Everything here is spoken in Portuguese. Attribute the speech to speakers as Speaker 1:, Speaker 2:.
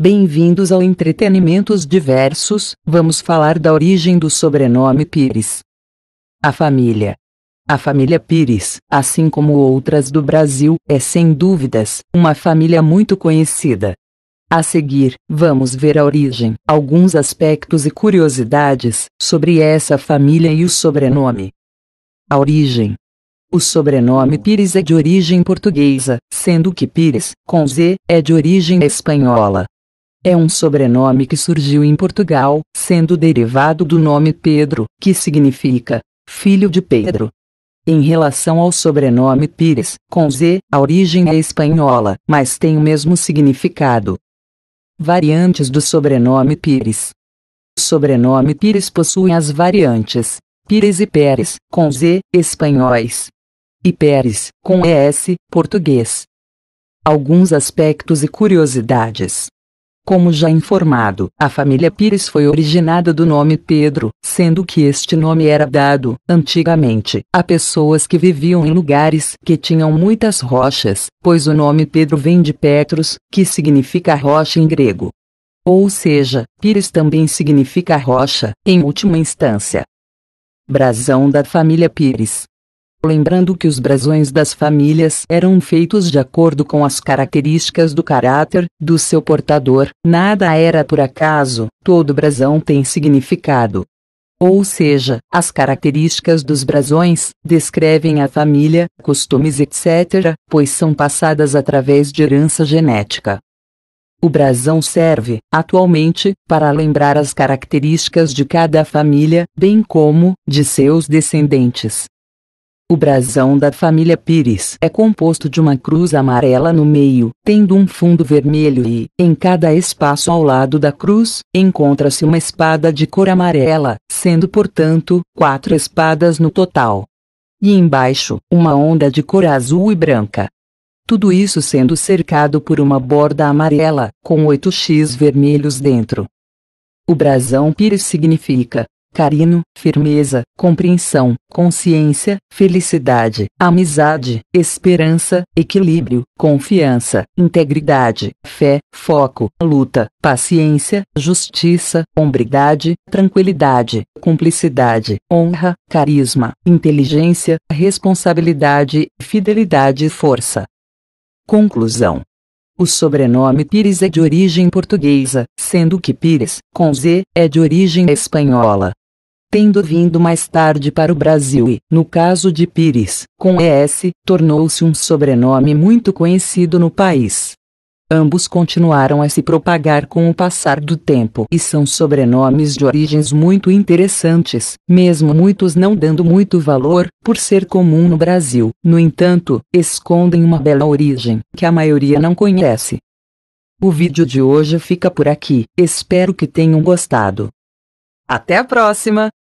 Speaker 1: Bem-vindos ao Entretenimentos Diversos, vamos falar da origem do sobrenome Pires. A família. A família Pires, assim como outras do Brasil, é sem dúvidas uma família muito conhecida. A seguir, vamos ver a origem, alguns aspectos e curiosidades sobre essa família e o sobrenome. A origem. O sobrenome Pires é de origem portuguesa, sendo que Pires, com Z, é de origem espanhola. É um sobrenome que surgiu em Portugal, sendo derivado do nome Pedro, que significa filho de Pedro. Em relação ao sobrenome Pires, com Z, a origem é espanhola, mas tem o mesmo significado. Variantes do sobrenome Pires. O sobrenome Pires possui as variantes Pires e Pérez, com Z, espanhóis. E Pérez, com ES, português. Alguns aspectos e curiosidades. Como já informado, a família Pires foi originada do nome Pedro, sendo que este nome era dado, antigamente, a pessoas que viviam em lugares que tinham muitas rochas, pois o nome Pedro vem de Petros, que significa rocha em grego. Ou seja, Pires também significa rocha, em última instância brasão da família Pires. Lembrando que os brasões das famílias eram feitos de acordo com as características do caráter do seu portador, nada era por acaso, todo brasão tem significado. Ou seja, as características dos brasões descrevem a família, costumes, etc., pois são passadas através de herança genética. O brasão serve, atualmente, para lembrar as características de cada família, bem como de seus descendentes. O brasão da família Pires é composto de uma cruz amarela no meio, tendo um fundo vermelho e, em cada espaço ao lado da cruz, encontra-se uma espada de cor amarela, sendo portanto, quatro espadas no total. E embaixo, uma onda de cor azul e branca. Tudo isso sendo cercado por uma borda amarela, com oito x vermelhos dentro. O brasão Pires significa carino, firmeza, compreensão, consciência, felicidade, amizade, esperança, equilíbrio, confiança, integridade, fé, foco, luta, paciência, justiça, hombridade, tranquilidade, cumplicidade, honra, carisma, inteligência, responsabilidade, fidelidade e força. Conclusão. O sobrenome Pires é de origem portuguesa, sendo que Pires, com Z, é de origem espanhola. Tendo vindo mais tarde para o Brasil e, no caso de Pires, com ES, tornou-se um sobrenome muito conhecido no país. Ambos continuaram a se propagar com o passar do tempo e são sobrenomes de origens muito interessantes, mesmo muitos não dando muito valor, por ser comum no Brasil. No entanto, escondem uma bela origem que a maioria não conhece. O vídeo de hoje fica por aqui, espero que tenham gostado. Até a próxima!